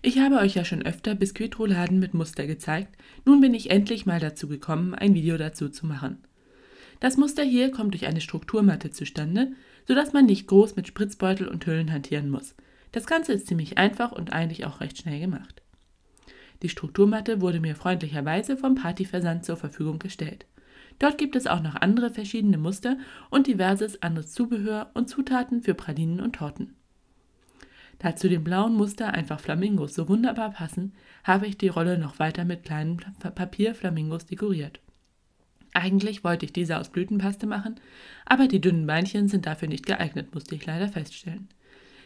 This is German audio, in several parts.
Ich habe euch ja schon öfter Biskuitroladen mit Muster gezeigt, nun bin ich endlich mal dazu gekommen, ein Video dazu zu machen. Das Muster hier kommt durch eine Strukturmatte zustande, sodass man nicht groß mit Spritzbeutel und Hüllen hantieren muss. Das Ganze ist ziemlich einfach und eigentlich auch recht schnell gemacht. Die Strukturmatte wurde mir freundlicherweise vom Partyversand zur Verfügung gestellt. Dort gibt es auch noch andere verschiedene Muster und diverses anderes Zubehör und Zutaten für Pralinen und Torten. Da zu dem blauen Muster einfach Flamingos so wunderbar passen, habe ich die Rolle noch weiter mit kleinen Papierflamingos dekoriert. Eigentlich wollte ich diese aus Blütenpaste machen, aber die dünnen Beinchen sind dafür nicht geeignet, musste ich leider feststellen.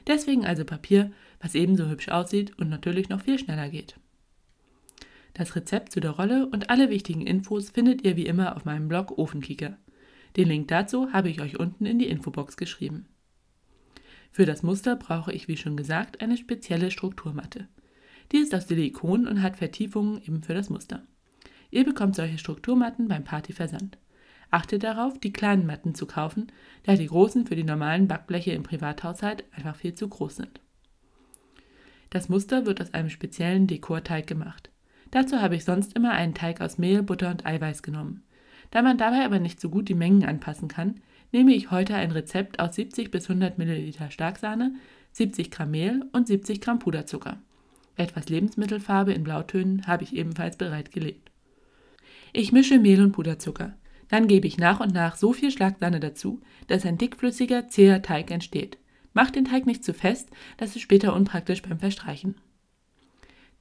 Deswegen also Papier, was ebenso hübsch aussieht und natürlich noch viel schneller geht. Das Rezept zu der Rolle und alle wichtigen Infos findet ihr wie immer auf meinem Blog Ofenkicker. Den Link dazu habe ich euch unten in die Infobox geschrieben. Für das Muster brauche ich, wie schon gesagt, eine spezielle Strukturmatte. Die ist aus Silikon und hat Vertiefungen eben für das Muster. Ihr bekommt solche Strukturmatten beim Partyversand. Achtet darauf, die kleinen Matten zu kaufen, da die großen für die normalen Backbleche im Privathaushalt einfach viel zu groß sind. Das Muster wird aus einem speziellen Dekorteig gemacht. Dazu habe ich sonst immer einen Teig aus Mehl, Butter und Eiweiß genommen. Da man dabei aber nicht so gut die Mengen anpassen kann, nehme ich heute ein Rezept aus 70 bis 100 ml Starksahne, 70 Gramm Mehl und 70 Gramm Puderzucker. Etwas Lebensmittelfarbe in Blautönen habe ich ebenfalls bereitgelegt. Ich mische Mehl und Puderzucker. Dann gebe ich nach und nach so viel Schlagsahne dazu, dass ein dickflüssiger, zäher Teig entsteht. Mach den Teig nicht zu fest, das ist später unpraktisch beim Verstreichen.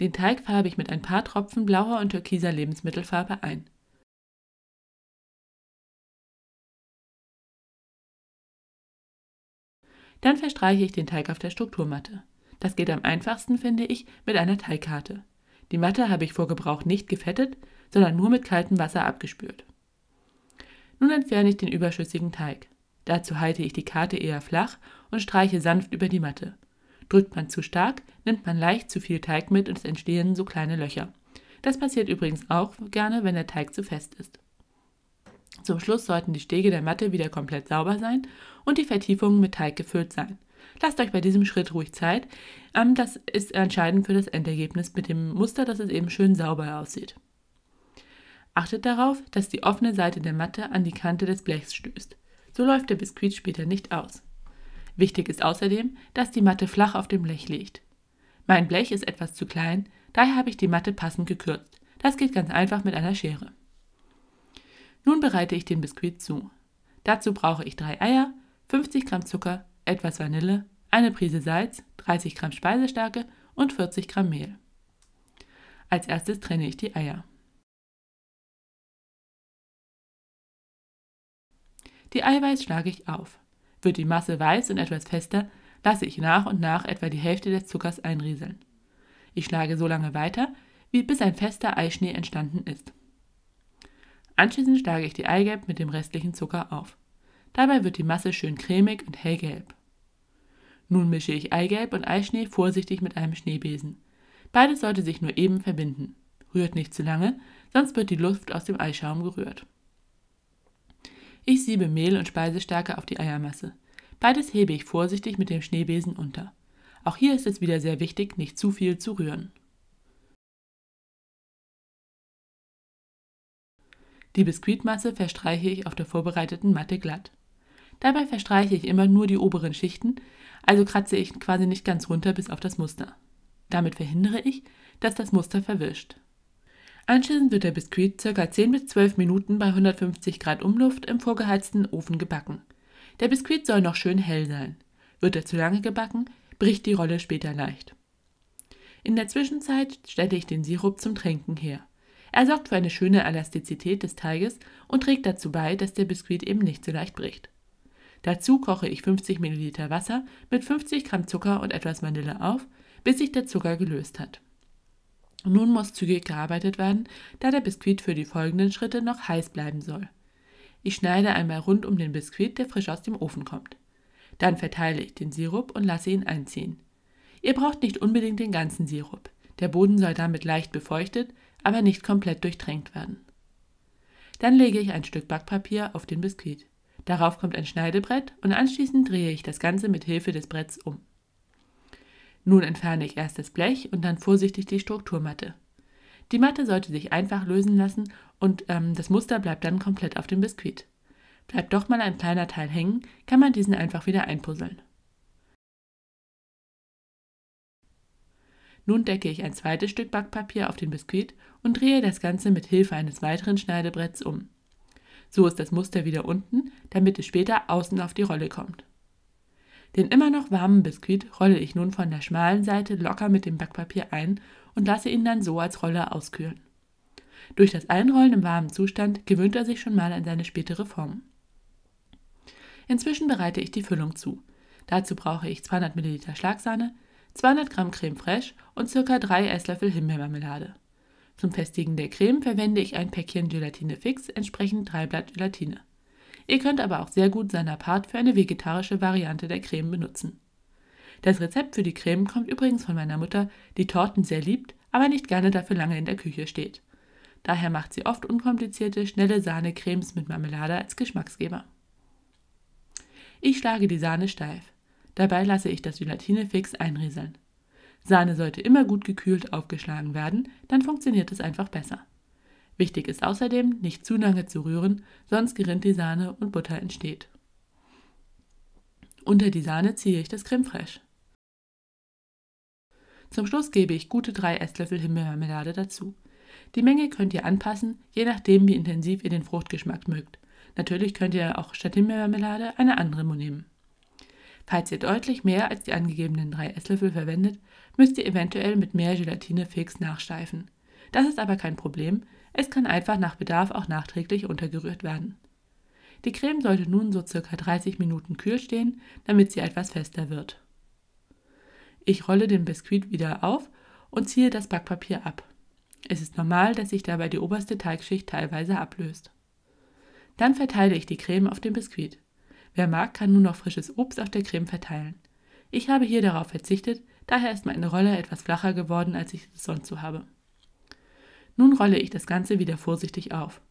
Den Teig farbe ich mit ein paar Tropfen blauer und türkiser Lebensmittelfarbe ein. Dann verstreiche ich den Teig auf der Strukturmatte. Das geht am einfachsten, finde ich, mit einer Teigkarte. Die Matte habe ich vor Gebrauch nicht gefettet, sondern nur mit kaltem Wasser abgespült. Nun entferne ich den überschüssigen Teig. Dazu halte ich die Karte eher flach und streiche sanft über die Matte. Drückt man zu stark, nimmt man leicht zu viel Teig mit und es entstehen so kleine Löcher. Das passiert übrigens auch gerne, wenn der Teig zu fest ist. Zum Schluss sollten die Stege der Matte wieder komplett sauber sein und die Vertiefungen mit Teig gefüllt sein. Lasst euch bei diesem Schritt ruhig Zeit. Ähm, das ist entscheidend für das Endergebnis mit dem Muster, dass es eben schön sauber aussieht. Achtet darauf, dass die offene Seite der Matte an die Kante des Blechs stößt. So läuft der Biskuit später nicht aus. Wichtig ist außerdem, dass die Matte flach auf dem Blech liegt. Mein Blech ist etwas zu klein, daher habe ich die Matte passend gekürzt. Das geht ganz einfach mit einer Schere. Nun bereite ich den Biskuit zu. Dazu brauche ich drei Eier, 50 Gramm Zucker, etwas Vanille, eine Prise Salz, 30 Gramm Speisestärke und 40 Gramm Mehl. Als erstes trenne ich die Eier. Die Eiweiß schlage ich auf. Wird die Masse weiß und etwas fester, lasse ich nach und nach etwa die Hälfte des Zuckers einrieseln. Ich schlage so lange weiter, wie bis ein fester Eischnee entstanden ist. Anschließend schlage ich die Eigelb mit dem restlichen Zucker auf. Dabei wird die Masse schön cremig und hellgelb. Nun mische ich Eigelb und Eischnee vorsichtig mit einem Schneebesen. Beides sollte sich nur eben verbinden. Rührt nicht zu lange, sonst wird die Luft aus dem Eischaum gerührt. Ich siebe Mehl und Speisestärke auf die Eiermasse. Beides hebe ich vorsichtig mit dem Schneebesen unter. Auch hier ist es wieder sehr wichtig, nicht zu viel zu rühren. Die Biskuitmasse verstreiche ich auf der vorbereiteten Matte glatt. Dabei verstreiche ich immer nur die oberen Schichten, also kratze ich quasi nicht ganz runter bis auf das Muster. Damit verhindere ich, dass das Muster verwischt. Anschließend wird der Biskuit ca. 10 bis 12 Minuten bei 150 Grad Umluft im vorgeheizten Ofen gebacken. Der Biskuit soll noch schön hell sein. Wird er zu lange gebacken, bricht die Rolle später leicht. In der Zwischenzeit stelle ich den Sirup zum Tränken her. Er sorgt für eine schöne Elastizität des Teiges und trägt dazu bei, dass der Biskuit eben nicht so leicht bricht. Dazu koche ich 50 ml Wasser mit 50 Gramm Zucker und etwas Vanille auf, bis sich der Zucker gelöst hat. Nun muss zügig gearbeitet werden, da der Biskuit für die folgenden Schritte noch heiß bleiben soll. Ich schneide einmal rund um den Biskuit, der frisch aus dem Ofen kommt. Dann verteile ich den Sirup und lasse ihn einziehen. Ihr braucht nicht unbedingt den ganzen Sirup. Der Boden soll damit leicht befeuchtet, aber nicht komplett durchtränkt werden. Dann lege ich ein Stück Backpapier auf den Biskuit. Darauf kommt ein Schneidebrett und anschließend drehe ich das Ganze mit Hilfe des Bretts um. Nun entferne ich erst das Blech und dann vorsichtig die Strukturmatte. Die Matte sollte sich einfach lösen lassen und ähm, das Muster bleibt dann komplett auf dem Biskuit. Bleibt doch mal ein kleiner Teil hängen, kann man diesen einfach wieder einpuzzeln. Nun decke ich ein zweites Stück Backpapier auf den Biskuit und drehe das Ganze mit Hilfe eines weiteren Schneidebretts um. So ist das Muster wieder unten, damit es später außen auf die Rolle kommt. Den immer noch warmen Biskuit rolle ich nun von der schmalen Seite locker mit dem Backpapier ein und lasse ihn dann so als Rolle auskühlen. Durch das Einrollen im warmen Zustand gewöhnt er sich schon mal an seine spätere Form. Inzwischen bereite ich die Füllung zu. Dazu brauche ich 200 ml Schlagsahne, 200 Gramm Creme Fraiche und ca. 3 Esslöffel Himbeermarmelade. Zum Festigen der Creme verwende ich ein Päckchen Gelatine Fix, entsprechend 3 Blatt Gelatine. Ihr könnt aber auch sehr gut Sanapart für eine vegetarische Variante der Creme benutzen. Das Rezept für die Creme kommt übrigens von meiner Mutter, die Torten sehr liebt, aber nicht gerne dafür lange in der Küche steht. Daher macht sie oft unkomplizierte, schnelle Sahnecremes mit Marmelade als Geschmacksgeber. Ich schlage die Sahne steif. Dabei lasse ich das Gelatine fix einrieseln. Sahne sollte immer gut gekühlt aufgeschlagen werden, dann funktioniert es einfach besser. Wichtig ist außerdem, nicht zu lange zu rühren, sonst gerinnt die Sahne und Butter entsteht. Unter die Sahne ziehe ich das Creme Fraiche. Zum Schluss gebe ich gute 3 Esslöffel Himbeermarmelade dazu. Die Menge könnt ihr anpassen, je nachdem wie intensiv ihr den Fruchtgeschmack mögt. Natürlich könnt ihr auch statt Himbeermarmelade eine andere nehmen. Falls ihr deutlich mehr als die angegebenen 3 Esslöffel verwendet, müsst ihr eventuell mit mehr Gelatine fix nachsteifen. Das ist aber kein Problem, es kann einfach nach Bedarf auch nachträglich untergerührt werden. Die Creme sollte nun so circa 30 Minuten kühl stehen, damit sie etwas fester wird. Ich rolle den Biskuit wieder auf und ziehe das Backpapier ab. Es ist normal, dass sich dabei die oberste Teigschicht teilweise ablöst. Dann verteile ich die Creme auf dem Biskuit. Wer mag, kann nun noch frisches Obst auf der Creme verteilen. Ich habe hier darauf verzichtet, daher ist meine Rolle etwas flacher geworden, als ich es sonst so habe. Nun rolle ich das Ganze wieder vorsichtig auf.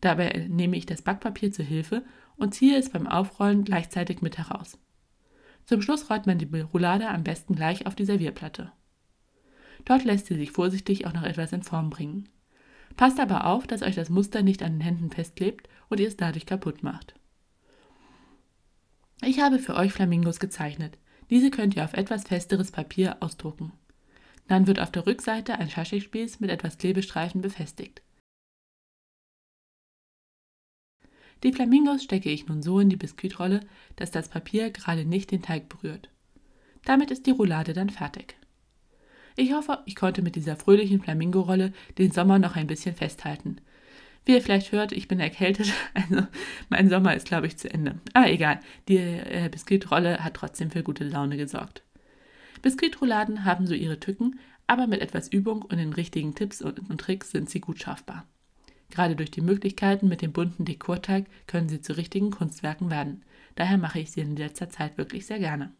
Dabei nehme ich das Backpapier zur Hilfe und ziehe es beim Aufrollen gleichzeitig mit heraus. Zum Schluss rollt man die Roulade am besten gleich auf die Servierplatte. Dort lässt sie sich vorsichtig auch noch etwas in Form bringen. Passt aber auf, dass euch das Muster nicht an den Händen festklebt und ihr es dadurch kaputt macht. Ich habe für euch Flamingos gezeichnet. Diese könnt ihr auf etwas festeres Papier ausdrucken. Dann wird auf der Rückseite ein Schaschlikspieß mit etwas Klebestreifen befestigt. Die Flamingos stecke ich nun so in die Biskuitrolle, dass das Papier gerade nicht den Teig berührt. Damit ist die Roulade dann fertig. Ich hoffe, ich konnte mit dieser fröhlichen Flamingorolle den Sommer noch ein bisschen festhalten. Wie ihr vielleicht hört, ich bin erkältet, also mein Sommer ist, glaube ich, zu Ende. Aber ah, egal, die äh, Biskuitrolle hat trotzdem für gute Laune gesorgt. Biskuitrouladen haben so ihre Tücken, aber mit etwas Übung und den richtigen Tipps und, und Tricks sind sie gut schaffbar. Gerade durch die Möglichkeiten mit dem bunten Dekorteig können sie zu richtigen Kunstwerken werden. Daher mache ich sie in letzter Zeit wirklich sehr gerne.